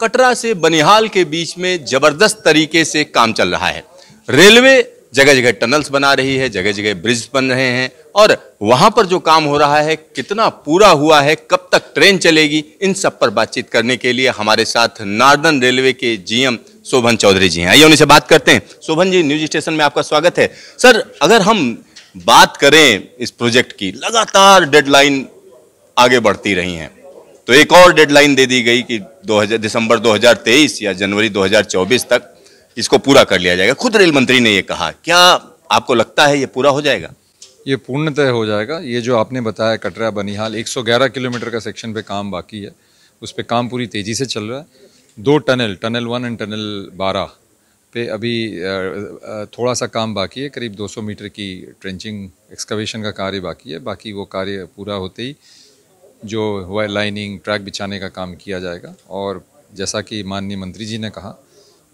कटरा से बनिहाल के बीच में जबरदस्त तरीके से काम चल रहा है रेलवे जगह जगह टनल्स बना रही है जगह जगह ब्रिज बन रहे हैं और वहां पर जो काम हो रहा है कितना पूरा हुआ है कब तक ट्रेन चलेगी इन सब पर बातचीत करने के लिए हमारे साथ नार्दन रेलवे के जीएम शोभन चौधरी जी हैं आइए उनसे बात करते हैं शोभन जी न्यूज स्टेशन में आपका स्वागत है सर अगर हम बात करें इस प्रोजेक्ट की लगातार डेडलाइन आगे बढ़ती रही हैं तो एक और डेडलाइन दे दी गई कि 2000 दिसंबर 2023 या जनवरी 2024 तक इसको पूरा कर लिया जाएगा खुद रेल मंत्री ने ये कहा क्या आपको लगता है ये पूरा हो जाएगा ये पूर्णतः हो जाएगा ये जो आपने बताया कटरा बनिहाल 111 किलोमीटर का सेक्शन पे काम बाकी है उस पर काम पूरी तेज़ी से चल रहा है दो tunnel tunnel one and tunnel बारह पे अभी थोड़ा सा काम बाकी है करीब 200 मीटर की ट्रेंचिंग एक्सकवेशन का कार्य बाकी है बाकी वो कार्य पूरा होते ही जो वायर लाइनिंग ट्रैक बिछाने का काम किया जाएगा और जैसा कि माननीय मंत्री जी ने कहा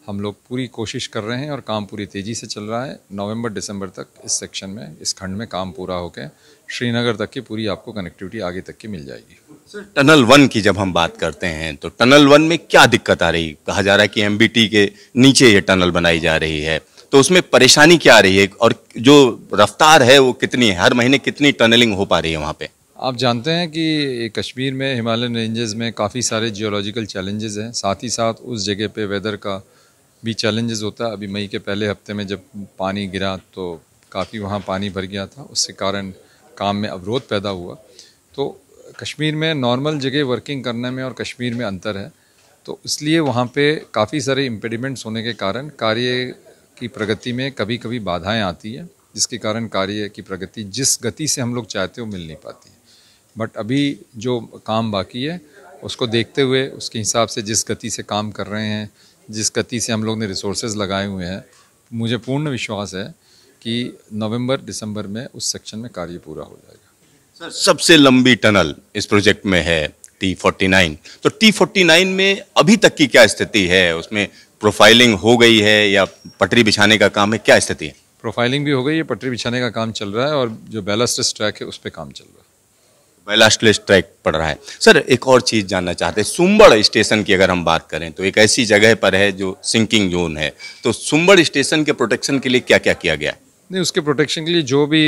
हम लोग पूरी कोशिश कर रहे हैं और काम पूरी तेज़ी से चल रहा है नवंबर दिसंबर तक इस सेक्शन में इस खंड में काम पूरा होकर श्रीनगर तक की पूरी आपको कनेक्टिविटी आगे तक की मिल जाएगी सर टनल वन की जब हम बात करते हैं तो टनल वन में क्या दिक्कत आ रही कहा जा रहा है कि एम के नीचे ये टनल बनाई जा रही है तो उसमें परेशानी क्या आ रही है और जो रफ्तार है वो कितनी है हर महीने कितनी टनलिंग हो पा रही है वहाँ पर आप जानते हैं कि कश्मीर में हिमालयन रेंजेस में काफ़ी सारे जियोलॉजिकल चैलेंजेस हैं साथ ही साथ उस जगह पे वेदर का भी चैलेंजेस होता है अभी मई के पहले हफ्ते में जब पानी गिरा तो काफ़ी वहाँ पानी भर गया था उसके कारण काम में अवरोध पैदा हुआ तो कश्मीर में नॉर्मल जगह वर्किंग करने में और कश्मीर में अंतर है तो इसलिए वहाँ पे काफ़ी सारे इम्पेडिमेंट्स होने के कारण कार्य की प्रगति में कभी कभी बाधाएं आती हैं जिसके कारण कार्य की प्रगति जिस गति से हम लोग चाहते हो मिल नहीं पाती है बट अभी जो काम बाकी है उसको देखते हुए उसके हिसाब से जिस गति से काम कर रहे हैं जिस गति से हम लोग ने रिसोर्सेज लगाए हुए हैं मुझे पूर्ण विश्वास है कि नवंबर दिसंबर में उस सेक्शन में कार्य पूरा हो जाएगा सर सबसे लंबी टनल इस प्रोजेक्ट में है टी फोर्टी नाइन तो टी फोर्टी नाइन में अभी तक की क्या स्थिति है उसमें प्रोफाइलिंग हो गई है या पटरी बिछाने का काम है क्या स्थिति है प्रोफाइलिंग भी हो गई है पटरी बिछाने का काम चल रहा है और जो बैलास्ट ट्रैक है उस पर काम चल रहा है बैलास्टलेस ट्रैक पड़ रहा है सर एक और चीज़ जानना चाहते हैं सुम्बड़ स्टेशन की अगर हम बात करें तो एक ऐसी जगह पर है जो सिंकिंग जोन है तो सुम्बड़ स्टेशन के प्रोटेक्शन के लिए क्या क्या किया गया नहीं उसके प्रोटेक्शन के लिए जो भी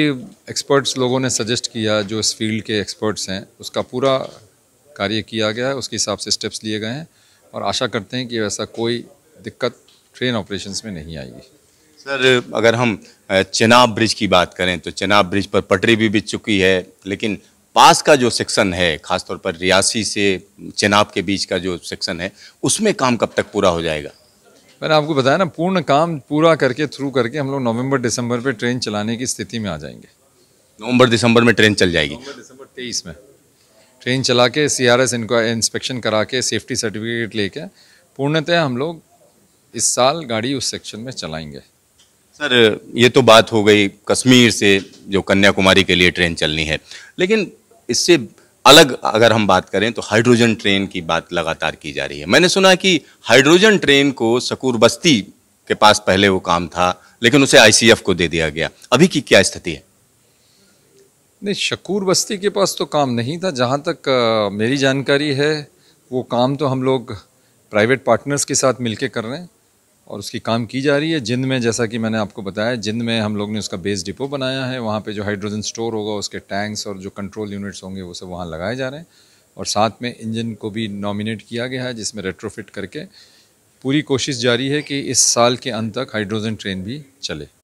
एक्सपर्ट्स लोगों ने सजेस्ट किया जो इस फील्ड के एक्सपर्ट्स हैं उसका पूरा कार्य किया गया है उसके हिसाब से स्टेप्स लिए गए हैं और आशा करते हैं कि वैसा कोई दिक्कत ट्रेन ऑपरेशन में नहीं आएगी सर अगर हम चेनाब ब्रिज की बात करें तो चेनाब ब्रिज पर पटरी भी बिछ चुकी है लेकिन पास का जो सेक्शन है खासतौर पर रियासी से चेनाब के बीच का जो सेक्शन है उसमें काम कब तक पूरा हो जाएगा मैंने आपको बताया ना पूर्ण काम पूरा करके थ्रू करके हम लोग नवंबर दिसंबर पे ट्रेन चलाने की स्थिति में आ जाएंगे नवंबर दिसंबर में ट्रेन चल जाएगी दिसंबर तेईस में ट्रेन चला के सी आर एस इंस्पेक्शन करा के सेफ्टी सर्टिफिकेट लेके पूर्णतः हम लोग इस साल गाड़ी उस सेक्शन में चलाएंगे सर ये तो बात हो गई कश्मीर से जो कन्याकुमारी के लिए ट्रेन चलनी है लेकिन इससे अलग अगर हम बात करें तो हाइड्रोजन ट्रेन की बात लगातार की जा रही है मैंने सुना कि हाइड्रोजन ट्रेन को सकूर बस्ती के पास पहले वो काम था लेकिन उसे आईसीएफ को दे दिया गया अभी की क्या स्थिति है नहीं शकूर बस्ती के पास तो काम नहीं था जहाँ तक आ, मेरी जानकारी है वो काम तो हम लोग प्राइवेट पार्टनर्स के साथ मिलके कर रहे हैं और उसकी काम की जा रही है जिंद में जैसा कि मैंने आपको बताया जिंद में हम लोग ने उसका बेस डिपो बनाया है वहाँ पे जो हाइड्रोजन स्टोर होगा उसके टैंक्स और जो कंट्रोल यूनिट्स होंगे वो सब वहाँ लगाए जा रहे हैं और साथ में इंजन को भी नॉमिनेट किया गया है जिसमें रेट्रोफिट करके पूरी कोशिश जारी है कि इस साल के अंत तक हाइड्रोजन ट्रेन भी चले